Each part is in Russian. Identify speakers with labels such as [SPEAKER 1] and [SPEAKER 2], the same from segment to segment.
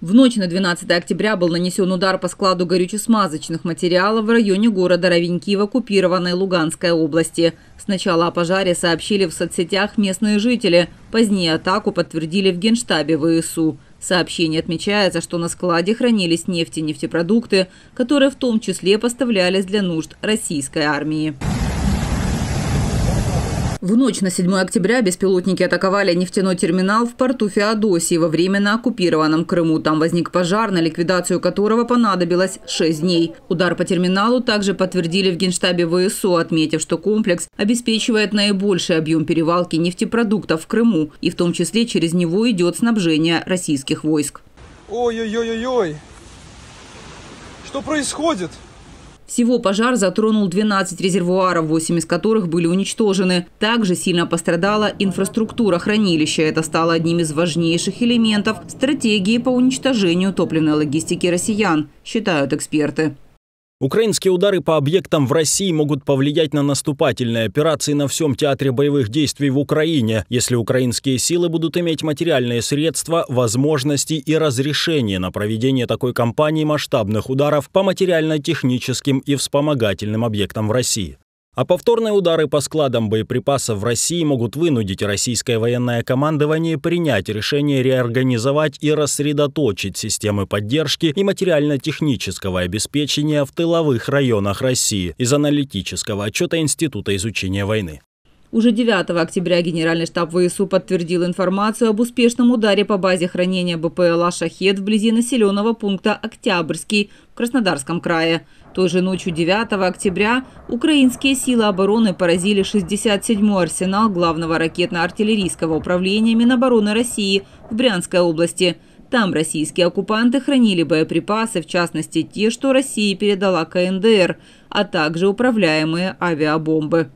[SPEAKER 1] В ночь на 12 октября был нанесен удар по складу горючесмазочных материалов в районе города Ровеньки в оккупированной Луганской области. Сначала о пожаре сообщили в соцсетях местные жители, позднее атаку подтвердили в Генштабе ВСУ. Сообщение отмечается, что на складе хранились нефть и нефтепродукты, которые в том числе поставлялись для нужд российской армии. В ночь на 7 октября беспилотники атаковали нефтяной терминал в порту Феодосии во временно оккупированном Крыму. Там возник пожар, на ликвидацию которого понадобилось 6 дней. Удар по терминалу также подтвердили в Генштабе ВСУ, отметив, что комплекс обеспечивает наибольший объем перевалки нефтепродуктов в Крыму, и в том числе через него идет снабжение российских войск. Ой-ой-ой-ой! Что происходит? Всего пожар затронул 12 резервуаров, 8 из которых были уничтожены. Также сильно пострадала инфраструктура хранилища. Это стало одним из важнейших элементов стратегии по уничтожению топливной логистики россиян, считают эксперты. Украинские
[SPEAKER 2] удары по объектам в России могут повлиять на наступательные операции на всем театре боевых действий в Украине, если украинские силы будут иметь материальные средства, возможности и разрешение на проведение такой кампании масштабных ударов по материально-техническим и вспомогательным объектам в России. А повторные удары по складам боеприпасов в России могут вынудить российское военное командование принять решение реорганизовать и рассредоточить системы поддержки и материально-технического обеспечения в тыловых районах России из аналитического отчета Института изучения войны.
[SPEAKER 1] Уже 9 октября Генеральный штаб ВСУ подтвердил информацию об успешном ударе по базе хранения БПЛА «Шахет» вблизи населенного пункта Октябрьский в Краснодарском крае. Той же ночью 9 октября украинские силы обороны поразили 67-й арсенал главного ракетно-артиллерийского управления Минобороны России в Брянской области. Там российские оккупанты хранили боеприпасы, в частности те, что Россия передала КНДР, а также управляемые авиабомбы.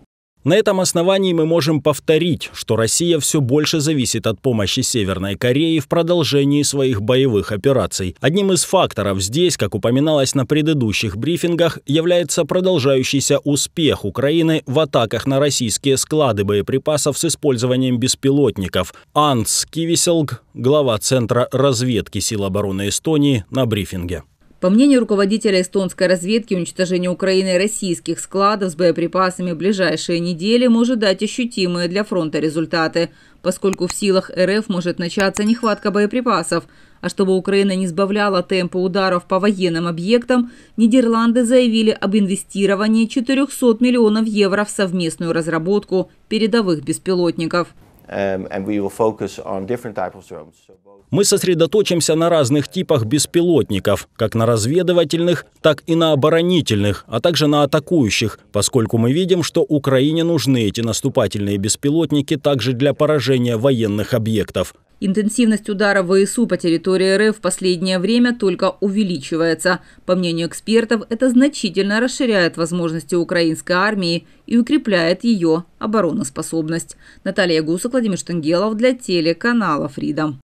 [SPEAKER 2] На этом основании мы можем повторить, что Россия все больше зависит от помощи Северной Кореи в продолжении своих боевых операций. Одним из факторов здесь, как упоминалось на предыдущих брифингах, является продолжающийся успех Украины в атаках на российские склады боеприпасов с использованием беспилотников. Анс Кивиселг, глава Центра разведки сил обороны Эстонии, на брифинге.
[SPEAKER 1] По мнению руководителя эстонской разведки, уничтожение Украины российских складов с боеприпасами в ближайшие недели может дать ощутимые для фронта результаты, поскольку в силах РФ может начаться нехватка боеприпасов. А чтобы Украина не сбавляла темпы ударов по военным объектам, Нидерланды заявили об инвестировании 400 миллионов евро в совместную разработку передовых беспилотников.
[SPEAKER 2] Мы сосредоточимся на разных типах беспилотников, как на разведывательных, так и на оборонительных, а также на атакующих, поскольку мы видим, что Украине нужны эти наступательные беспилотники также для поражения военных объектов.
[SPEAKER 1] Интенсивность удара ВСУ по территории РФ в последнее время только увеличивается. По мнению экспертов, это значительно расширяет возможности украинской армии и укрепляет ее обороноспособность. Наталья Гусок, Владимир Штангелов для телеканала «Фридом».